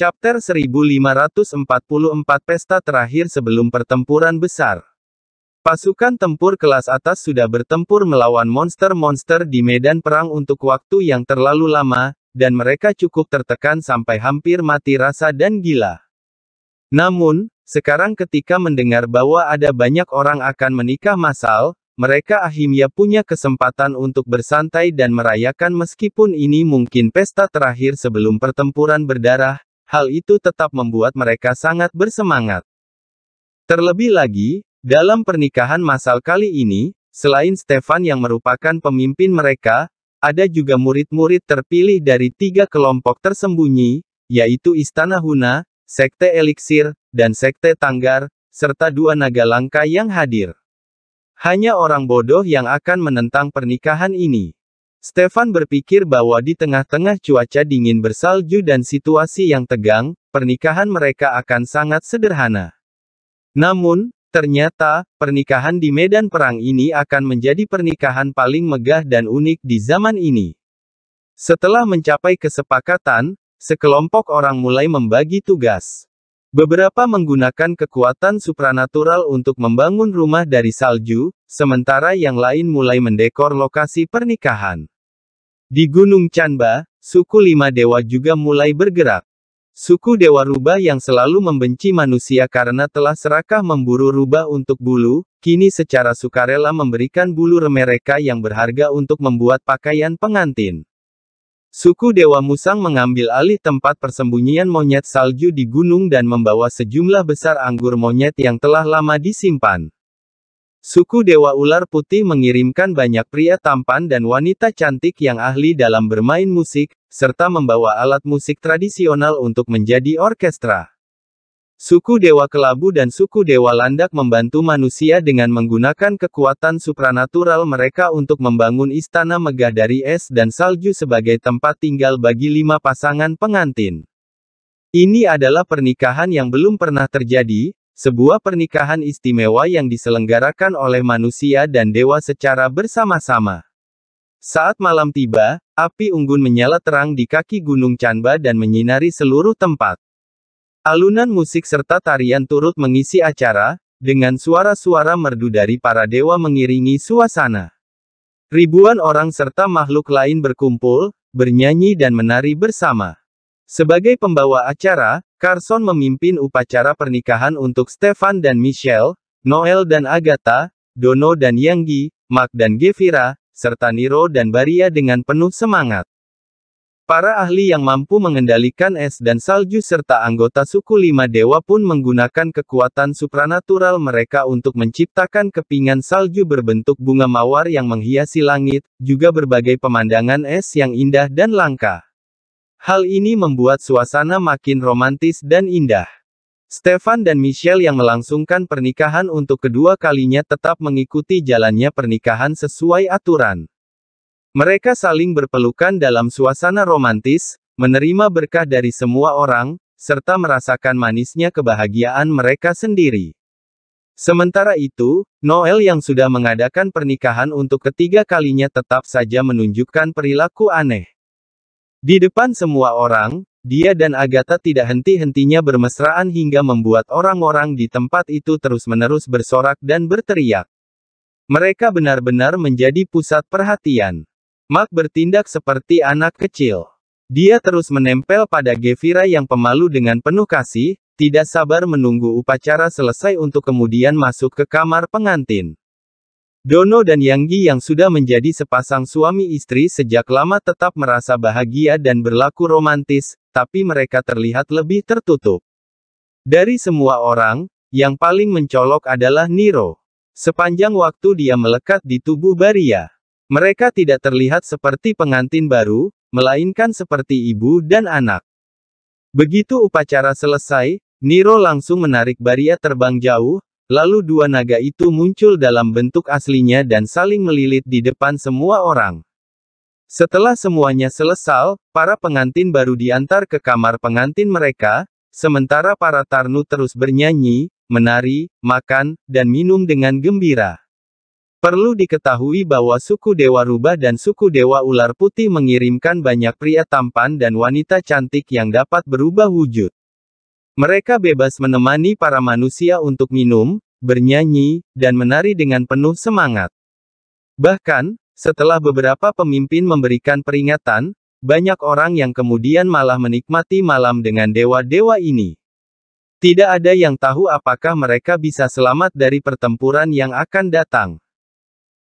Chapter 1544 Pesta terakhir sebelum pertempuran besar. Pasukan tempur kelas atas sudah bertempur melawan monster-monster di medan perang untuk waktu yang terlalu lama, dan mereka cukup tertekan sampai hampir mati rasa dan gila. Namun, sekarang ketika mendengar bahwa ada banyak orang akan menikah massal, mereka akhirnya punya kesempatan untuk bersantai dan merayakan meskipun ini mungkin pesta terakhir sebelum pertempuran berdarah, hal itu tetap membuat mereka sangat bersemangat. Terlebih lagi, dalam pernikahan masal kali ini, selain Stefan yang merupakan pemimpin mereka, ada juga murid-murid terpilih dari tiga kelompok tersembunyi, yaitu Istana Huna, Sekte Eliksir, dan Sekte Tanggar, serta dua naga langka yang hadir. Hanya orang bodoh yang akan menentang pernikahan ini. Stefan berpikir bahwa di tengah-tengah cuaca dingin bersalju dan situasi yang tegang, pernikahan mereka akan sangat sederhana. Namun, ternyata, pernikahan di medan perang ini akan menjadi pernikahan paling megah dan unik di zaman ini. Setelah mencapai kesepakatan, sekelompok orang mulai membagi tugas. Beberapa menggunakan kekuatan supranatural untuk membangun rumah dari salju, sementara yang lain mulai mendekor lokasi pernikahan. Di Gunung Canba, suku lima dewa juga mulai bergerak. Suku Dewa rubah yang selalu membenci manusia karena telah serakah memburu rubah untuk bulu, kini secara sukarela memberikan bulu mereka yang berharga untuk membuat pakaian pengantin. Suku Dewa Musang mengambil alih tempat persembunyian monyet salju di gunung dan membawa sejumlah besar anggur monyet yang telah lama disimpan. Suku Dewa Ular Putih mengirimkan banyak pria tampan dan wanita cantik yang ahli dalam bermain musik, serta membawa alat musik tradisional untuk menjadi orkestra. Suku Dewa Kelabu dan suku Dewa Landak membantu manusia dengan menggunakan kekuatan supranatural mereka untuk membangun istana megah dari es dan salju sebagai tempat tinggal bagi lima pasangan pengantin. Ini adalah pernikahan yang belum pernah terjadi, sebuah pernikahan istimewa yang diselenggarakan oleh manusia dan dewa secara bersama-sama. Saat malam tiba, api unggun menyala terang di kaki Gunung Canba dan menyinari seluruh tempat. Alunan musik serta tarian turut mengisi acara, dengan suara-suara merdu dari para dewa mengiringi suasana. Ribuan orang serta makhluk lain berkumpul, bernyanyi dan menari bersama. Sebagai pembawa acara, Carson memimpin upacara pernikahan untuk Stefan dan Michelle, Noel dan Agatha, Dono dan Yanggi, Mark dan Gevira, serta Niro dan Baria dengan penuh semangat. Para ahli yang mampu mengendalikan es dan salju serta anggota suku lima dewa pun menggunakan kekuatan supranatural mereka untuk menciptakan kepingan salju berbentuk bunga mawar yang menghiasi langit, juga berbagai pemandangan es yang indah dan langka. Hal ini membuat suasana makin romantis dan indah. Stefan dan Michelle yang melangsungkan pernikahan untuk kedua kalinya tetap mengikuti jalannya pernikahan sesuai aturan. Mereka saling berpelukan dalam suasana romantis, menerima berkah dari semua orang, serta merasakan manisnya kebahagiaan mereka sendiri. Sementara itu, Noel yang sudah mengadakan pernikahan untuk ketiga kalinya tetap saja menunjukkan perilaku aneh. Di depan semua orang, dia dan Agatha tidak henti-hentinya bermesraan hingga membuat orang-orang di tempat itu terus-menerus bersorak dan berteriak. Mereka benar-benar menjadi pusat perhatian. Mark bertindak seperti anak kecil. Dia terus menempel pada Gevira yang pemalu dengan penuh kasih, tidak sabar menunggu upacara selesai untuk kemudian masuk ke kamar pengantin. Dono dan Yanggi yang sudah menjadi sepasang suami istri sejak lama tetap merasa bahagia dan berlaku romantis, tapi mereka terlihat lebih tertutup. Dari semua orang, yang paling mencolok adalah Niro. Sepanjang waktu dia melekat di tubuh Baria. Mereka tidak terlihat seperti pengantin baru, melainkan seperti ibu dan anak. Begitu upacara selesai, Niro langsung menarik Baria terbang jauh, lalu dua naga itu muncul dalam bentuk aslinya dan saling melilit di depan semua orang. Setelah semuanya selesai, para pengantin baru diantar ke kamar pengantin mereka, sementara para tarnu terus bernyanyi, menari, makan, dan minum dengan gembira. Perlu diketahui bahwa suku Dewa rubah dan suku Dewa Ular Putih mengirimkan banyak pria tampan dan wanita cantik yang dapat berubah wujud. Mereka bebas menemani para manusia untuk minum, bernyanyi, dan menari dengan penuh semangat. Bahkan, setelah beberapa pemimpin memberikan peringatan, banyak orang yang kemudian malah menikmati malam dengan dewa-dewa ini. Tidak ada yang tahu apakah mereka bisa selamat dari pertempuran yang akan datang.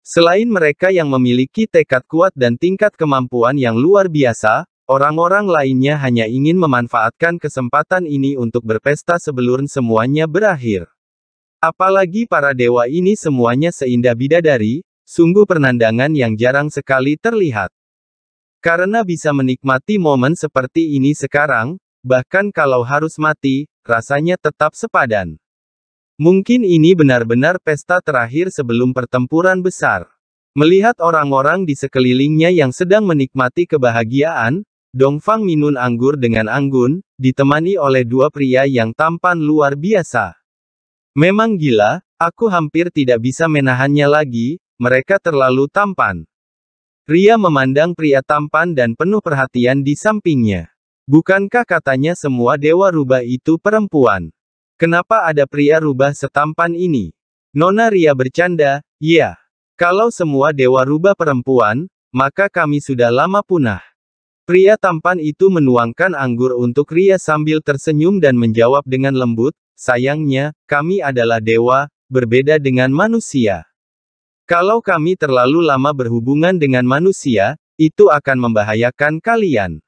Selain mereka yang memiliki tekad kuat dan tingkat kemampuan yang luar biasa, orang-orang lainnya hanya ingin memanfaatkan kesempatan ini untuk berpesta sebelum semuanya berakhir. Apalagi para dewa ini semuanya seindah bidadari, sungguh penandangan yang jarang sekali terlihat. Karena bisa menikmati momen seperti ini sekarang, bahkan kalau harus mati, rasanya tetap sepadan. Mungkin ini benar-benar pesta terakhir sebelum pertempuran besar. Melihat orang-orang di sekelilingnya yang sedang menikmati kebahagiaan, Dongfang minun anggur dengan anggun, ditemani oleh dua pria yang tampan luar biasa. Memang gila, aku hampir tidak bisa menahannya lagi, mereka terlalu tampan. Pria memandang pria tampan dan penuh perhatian di sampingnya. Bukankah katanya semua dewa rubah itu perempuan? Kenapa ada pria rubah setampan ini? Nona Ria bercanda, ya. Kalau semua dewa rubah perempuan, maka kami sudah lama punah. Pria tampan itu menuangkan anggur untuk Ria sambil tersenyum dan menjawab dengan lembut, sayangnya, kami adalah dewa, berbeda dengan manusia. Kalau kami terlalu lama berhubungan dengan manusia, itu akan membahayakan kalian.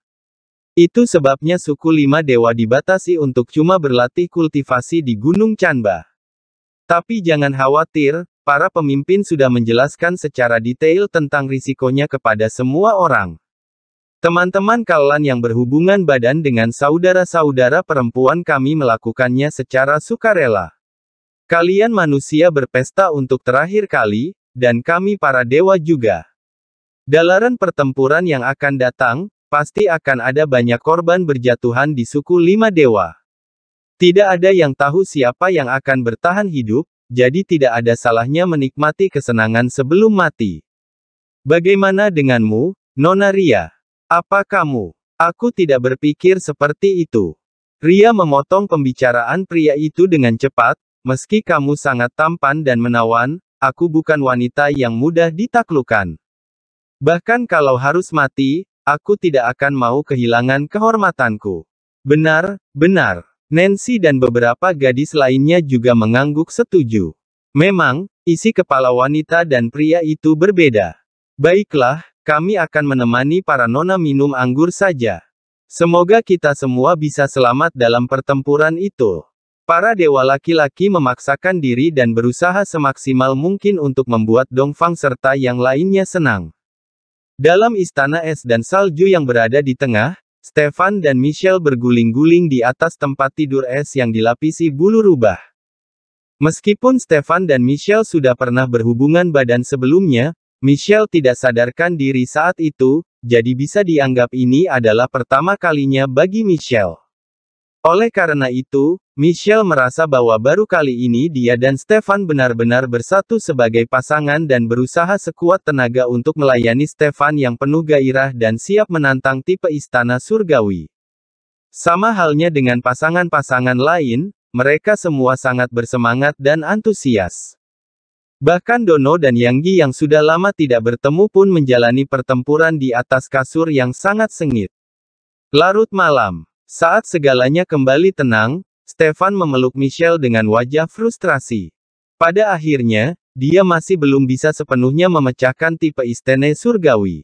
Itu sebabnya suku lima dewa dibatasi untuk cuma berlatih kultivasi di Gunung Canba. Tapi jangan khawatir, para pemimpin sudah menjelaskan secara detail tentang risikonya kepada semua orang. Teman-teman kalian yang berhubungan badan dengan saudara-saudara perempuan kami melakukannya secara sukarela. Kalian manusia berpesta untuk terakhir kali, dan kami para dewa juga. Dalaran pertempuran yang akan datang, Pasti akan ada banyak korban berjatuhan di suku lima dewa. Tidak ada yang tahu siapa yang akan bertahan hidup, jadi tidak ada salahnya menikmati kesenangan sebelum mati. Bagaimana denganmu, Nona Ria? Apa kamu? Aku tidak berpikir seperti itu. Ria memotong pembicaraan pria itu dengan cepat, meski kamu sangat tampan dan menawan, aku bukan wanita yang mudah ditaklukan. Bahkan kalau harus mati, Aku tidak akan mau kehilangan kehormatanku. Benar, benar. Nancy dan beberapa gadis lainnya juga mengangguk setuju. Memang, isi kepala wanita dan pria itu berbeda. Baiklah, kami akan menemani para nona minum anggur saja. Semoga kita semua bisa selamat dalam pertempuran itu. Para dewa laki-laki memaksakan diri dan berusaha semaksimal mungkin untuk membuat Dongfang serta yang lainnya senang. Dalam istana es dan salju yang berada di tengah, Stefan dan Michelle berguling-guling di atas tempat tidur es yang dilapisi bulu rubah. Meskipun Stefan dan Michelle sudah pernah berhubungan badan sebelumnya, Michelle tidak sadarkan diri saat itu, jadi bisa dianggap ini adalah pertama kalinya bagi Michelle. Oleh karena itu, Michelle merasa bahwa baru kali ini dia dan Stefan benar-benar bersatu sebagai pasangan dan berusaha sekuat tenaga untuk melayani Stefan yang penuh gairah dan siap menantang tipe istana surgawi. Sama halnya dengan pasangan-pasangan lain, mereka semua sangat bersemangat dan antusias. Bahkan Dono dan Yanggi yang sudah lama tidak bertemu pun menjalani pertempuran di atas kasur yang sangat sengit. Larut malam, saat segalanya kembali tenang, Stefan memeluk Michelle dengan wajah frustrasi. Pada akhirnya, dia masih belum bisa sepenuhnya memecahkan tipe istene surgawi.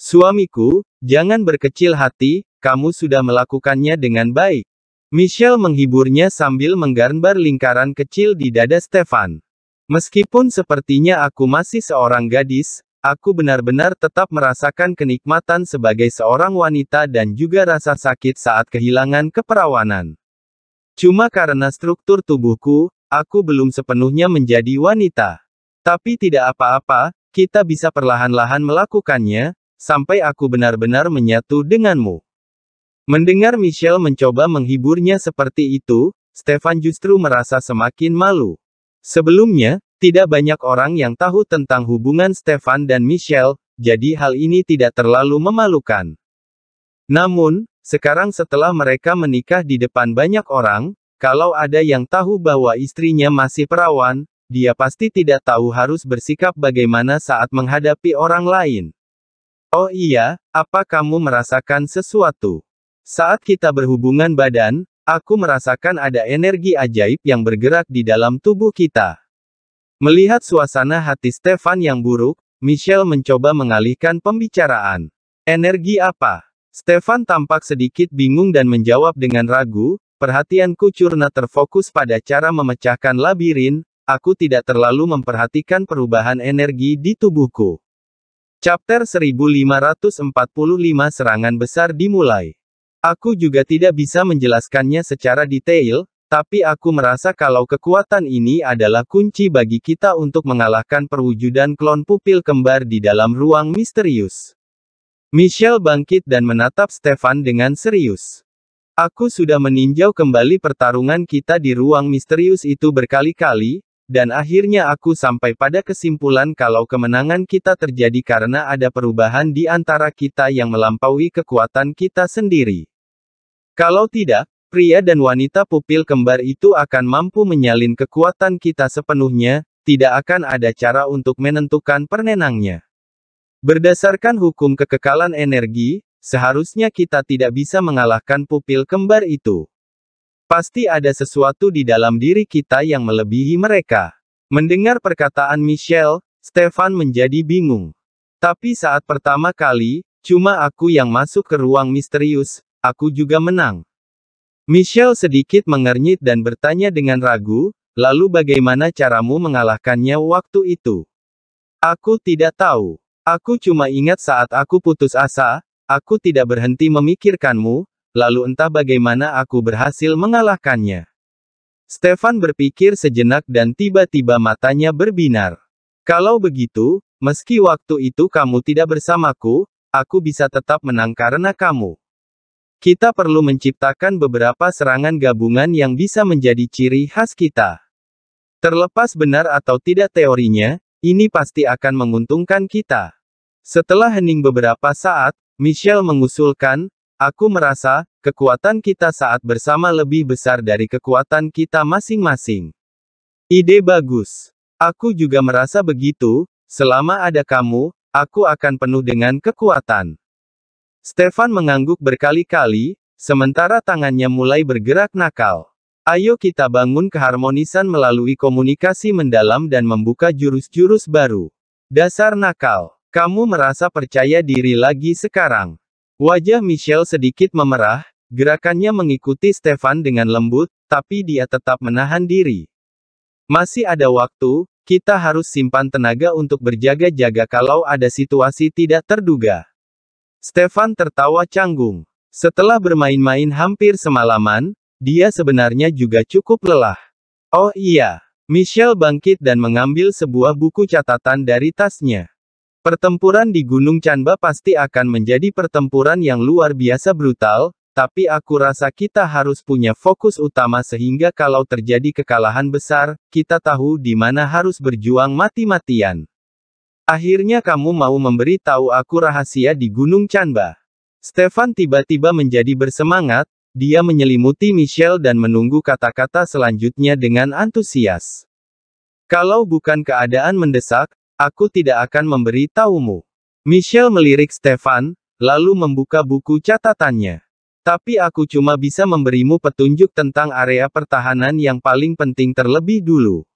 Suamiku, jangan berkecil hati, kamu sudah melakukannya dengan baik. Michelle menghiburnya sambil menggambar lingkaran kecil di dada Stefan. Meskipun sepertinya aku masih seorang gadis, aku benar-benar tetap merasakan kenikmatan sebagai seorang wanita dan juga rasa sakit saat kehilangan keperawanan. Cuma karena struktur tubuhku, aku belum sepenuhnya menjadi wanita. Tapi tidak apa-apa, kita bisa perlahan-lahan melakukannya, sampai aku benar-benar menyatu denganmu. Mendengar Michelle mencoba menghiburnya seperti itu, Stefan justru merasa semakin malu. Sebelumnya, tidak banyak orang yang tahu tentang hubungan Stefan dan Michelle, jadi hal ini tidak terlalu memalukan. Namun, sekarang setelah mereka menikah di depan banyak orang, kalau ada yang tahu bahwa istrinya masih perawan, dia pasti tidak tahu harus bersikap bagaimana saat menghadapi orang lain. Oh iya, apa kamu merasakan sesuatu? Saat kita berhubungan badan, aku merasakan ada energi ajaib yang bergerak di dalam tubuh kita. Melihat suasana hati Stefan yang buruk, Michelle mencoba mengalihkan pembicaraan. Energi apa? Stefan tampak sedikit bingung dan menjawab dengan ragu, perhatianku curna terfokus pada cara memecahkan labirin, aku tidak terlalu memperhatikan perubahan energi di tubuhku. Chapter 1545 Serangan Besar dimulai. Aku juga tidak bisa menjelaskannya secara detail, tapi aku merasa kalau kekuatan ini adalah kunci bagi kita untuk mengalahkan perwujudan klon pupil kembar di dalam ruang misterius. Michelle bangkit dan menatap Stefan dengan serius. Aku sudah meninjau kembali pertarungan kita di ruang misterius itu berkali-kali, dan akhirnya aku sampai pada kesimpulan kalau kemenangan kita terjadi karena ada perubahan di antara kita yang melampaui kekuatan kita sendiri. Kalau tidak, pria dan wanita pupil kembar itu akan mampu menyalin kekuatan kita sepenuhnya, tidak akan ada cara untuk menentukan pernenangnya. Berdasarkan hukum kekekalan energi, seharusnya kita tidak bisa mengalahkan pupil kembar itu. Pasti ada sesuatu di dalam diri kita yang melebihi mereka. Mendengar perkataan Michelle, Stefan menjadi bingung. Tapi saat pertama kali, cuma aku yang masuk ke ruang misterius, aku juga menang. Michelle sedikit mengernyit dan bertanya dengan ragu, lalu bagaimana caramu mengalahkannya waktu itu? Aku tidak tahu. Aku cuma ingat saat aku putus asa, aku tidak berhenti memikirkanmu, lalu entah bagaimana aku berhasil mengalahkannya. Stefan berpikir sejenak dan tiba-tiba matanya berbinar. Kalau begitu, meski waktu itu kamu tidak bersamaku, aku bisa tetap menang karena kamu. Kita perlu menciptakan beberapa serangan gabungan yang bisa menjadi ciri khas kita. Terlepas benar atau tidak teorinya, ini pasti akan menguntungkan kita. Setelah hening beberapa saat, Michelle mengusulkan, aku merasa, kekuatan kita saat bersama lebih besar dari kekuatan kita masing-masing. Ide bagus. Aku juga merasa begitu, selama ada kamu, aku akan penuh dengan kekuatan. Stefan mengangguk berkali-kali, sementara tangannya mulai bergerak nakal. Ayo kita bangun keharmonisan melalui komunikasi mendalam dan membuka jurus-jurus baru. Dasar nakal. Kamu merasa percaya diri lagi sekarang. Wajah Michelle sedikit memerah, gerakannya mengikuti Stefan dengan lembut, tapi dia tetap menahan diri. Masih ada waktu, kita harus simpan tenaga untuk berjaga-jaga kalau ada situasi tidak terduga. Stefan tertawa canggung. Setelah bermain-main hampir semalaman, dia sebenarnya juga cukup lelah. Oh iya, Michelle bangkit dan mengambil sebuah buku catatan dari tasnya. Pertempuran di Gunung Canba pasti akan menjadi pertempuran yang luar biasa brutal, tapi aku rasa kita harus punya fokus utama sehingga kalau terjadi kekalahan besar, kita tahu di mana harus berjuang mati-matian. Akhirnya kamu mau memberi tahu aku rahasia di Gunung Canba. Stefan tiba-tiba menjadi bersemangat, dia menyelimuti Michelle dan menunggu kata-kata selanjutnya dengan antusias. Kalau bukan keadaan mendesak, Aku tidak akan memberitahumu. Michelle melirik Stefan, lalu membuka buku catatannya. Tapi aku cuma bisa memberimu petunjuk tentang area pertahanan yang paling penting terlebih dulu.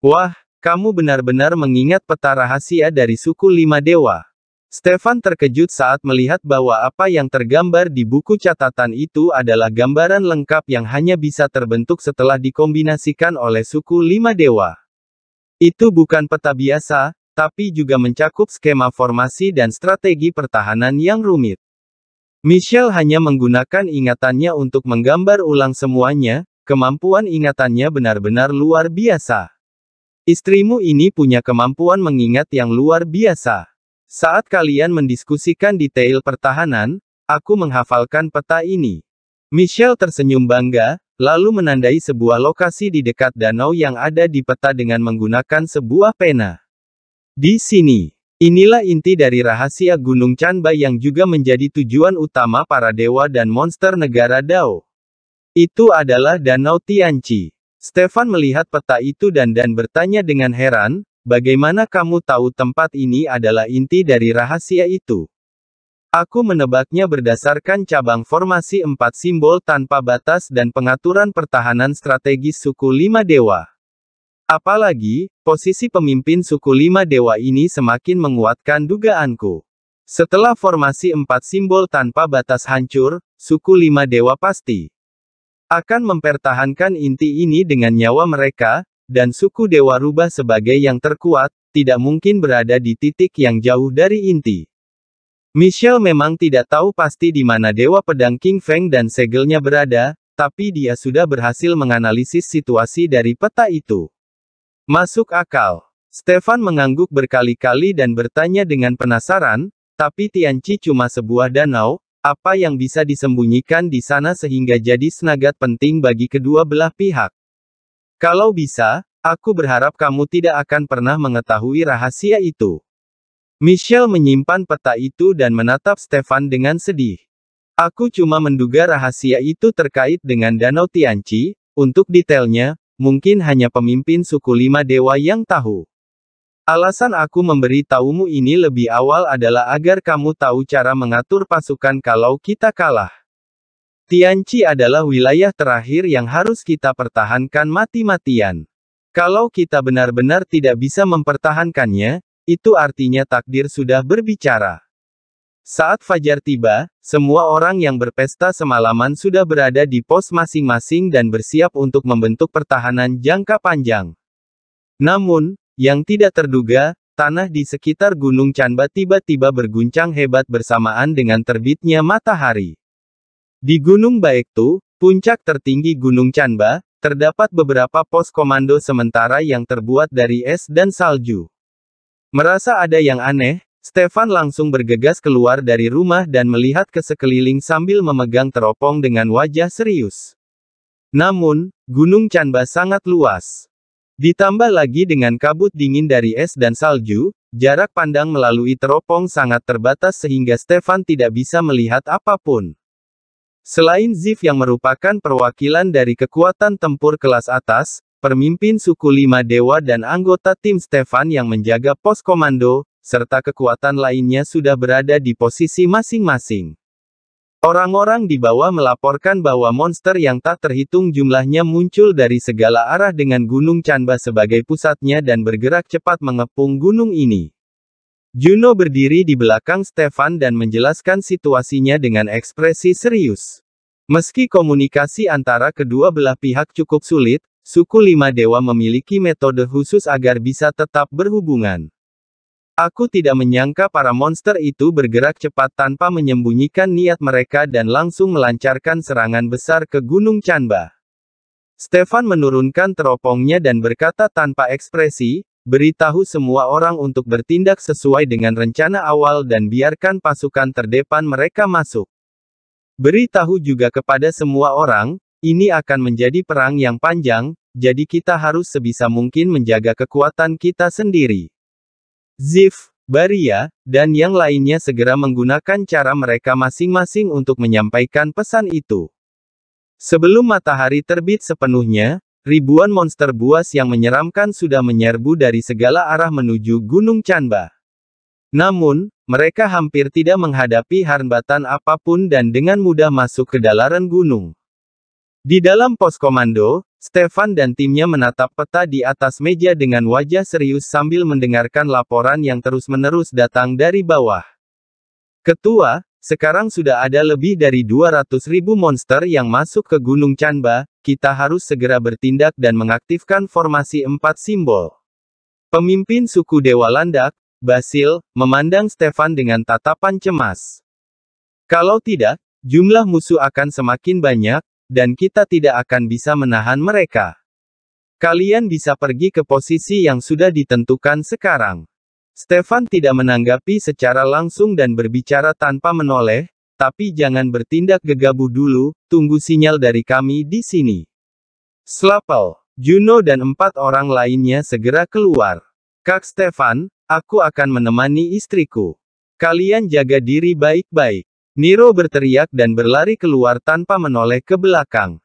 Wah, kamu benar-benar mengingat peta rahasia dari suku lima dewa. Stefan terkejut saat melihat bahwa apa yang tergambar di buku catatan itu adalah gambaran lengkap yang hanya bisa terbentuk setelah dikombinasikan oleh suku lima dewa. Itu bukan peta biasa, tapi juga mencakup skema formasi dan strategi pertahanan yang rumit. Michelle hanya menggunakan ingatannya untuk menggambar ulang semuanya, kemampuan ingatannya benar-benar luar biasa. Istrimu ini punya kemampuan mengingat yang luar biasa. Saat kalian mendiskusikan detail pertahanan, aku menghafalkan peta ini. Michelle tersenyum bangga, lalu menandai sebuah lokasi di dekat danau yang ada di peta dengan menggunakan sebuah pena. Di sini, inilah inti dari rahasia Gunung Canba yang juga menjadi tujuan utama para dewa dan monster negara Dao. Itu adalah Danau Tianchi. Stefan melihat peta itu dan dan bertanya dengan heran, bagaimana kamu tahu tempat ini adalah inti dari rahasia itu? Aku menebaknya berdasarkan cabang formasi empat simbol tanpa batas dan pengaturan pertahanan strategis suku lima dewa. Apalagi, posisi pemimpin suku lima dewa ini semakin menguatkan dugaanku. Setelah formasi empat simbol tanpa batas hancur, suku lima dewa pasti akan mempertahankan inti ini dengan nyawa mereka, dan suku dewa rubah sebagai yang terkuat, tidak mungkin berada di titik yang jauh dari inti. Michelle memang tidak tahu pasti di mana Dewa Pedang King Feng dan segelnya berada, tapi dia sudah berhasil menganalisis situasi dari peta itu. Masuk akal. Stefan mengangguk berkali-kali dan bertanya dengan penasaran, tapi Tianci cuma sebuah danau, apa yang bisa disembunyikan di sana sehingga jadi senagat penting bagi kedua belah pihak. Kalau bisa, aku berharap kamu tidak akan pernah mengetahui rahasia itu. Michelle menyimpan peta itu dan menatap Stefan dengan sedih. Aku cuma menduga rahasia itu terkait dengan Danau Tianchi, untuk detailnya, mungkin hanya pemimpin suku lima dewa yang tahu. Alasan aku memberi taumu ini lebih awal adalah agar kamu tahu cara mengatur pasukan kalau kita kalah. Tianchi adalah wilayah terakhir yang harus kita pertahankan mati-matian. Kalau kita benar-benar tidak bisa mempertahankannya, itu artinya takdir sudah berbicara. Saat fajar tiba, semua orang yang berpesta semalaman sudah berada di pos masing-masing dan bersiap untuk membentuk pertahanan jangka panjang. Namun, yang tidak terduga, tanah di sekitar Gunung Canba tiba-tiba berguncang hebat bersamaan dengan terbitnya matahari. Di Gunung Baektu, puncak tertinggi Gunung Canba, terdapat beberapa pos komando sementara yang terbuat dari es dan salju. Merasa ada yang aneh, Stefan langsung bergegas keluar dari rumah dan melihat ke sekeliling sambil memegang teropong dengan wajah serius. Namun, Gunung Canba sangat luas. Ditambah lagi dengan kabut dingin dari es dan salju, jarak pandang melalui teropong sangat terbatas sehingga Stefan tidak bisa melihat apapun. Selain Zif yang merupakan perwakilan dari kekuatan tempur kelas atas, pemimpin suku lima dewa dan anggota tim Stefan yang menjaga pos komando, serta kekuatan lainnya sudah berada di posisi masing-masing. Orang-orang di bawah melaporkan bahwa monster yang tak terhitung jumlahnya muncul dari segala arah dengan Gunung Canba sebagai pusatnya dan bergerak cepat mengepung gunung ini. Juno berdiri di belakang Stefan dan menjelaskan situasinya dengan ekspresi serius. Meski komunikasi antara kedua belah pihak cukup sulit, Suku lima dewa memiliki metode khusus agar bisa tetap berhubungan. Aku tidak menyangka para monster itu bergerak cepat tanpa menyembunyikan niat mereka dan langsung melancarkan serangan besar ke Gunung Canba. Stefan menurunkan teropongnya dan berkata tanpa ekspresi, beritahu semua orang untuk bertindak sesuai dengan rencana awal dan biarkan pasukan terdepan mereka masuk. Beritahu juga kepada semua orang, ini akan menjadi perang yang panjang, jadi kita harus sebisa mungkin menjaga kekuatan kita sendiri. Zif, Baria, dan yang lainnya segera menggunakan cara mereka masing-masing untuk menyampaikan pesan itu. Sebelum matahari terbit sepenuhnya, ribuan monster buas yang menyeramkan sudah menyerbu dari segala arah menuju Gunung Canba. Namun, mereka hampir tidak menghadapi hambatan apapun dan dengan mudah masuk ke dalaran gunung. Di dalam pos komando, Stefan dan timnya menatap peta di atas meja dengan wajah serius sambil mendengarkan laporan yang terus-menerus datang dari bawah. Ketua, sekarang sudah ada lebih dari 200 ribu monster yang masuk ke Gunung Canba, kita harus segera bertindak dan mengaktifkan formasi empat simbol. Pemimpin suku Dewa Landak, Basil, memandang Stefan dengan tatapan cemas. Kalau tidak, jumlah musuh akan semakin banyak, dan kita tidak akan bisa menahan mereka. Kalian bisa pergi ke posisi yang sudah ditentukan sekarang. Stefan tidak menanggapi secara langsung dan berbicara tanpa menoleh, tapi jangan bertindak gegabah dulu, tunggu sinyal dari kami di sini. Slapel, Juno dan empat orang lainnya segera keluar. Kak Stefan, aku akan menemani istriku. Kalian jaga diri baik-baik. Niro berteriak dan berlari keluar tanpa menoleh ke belakang.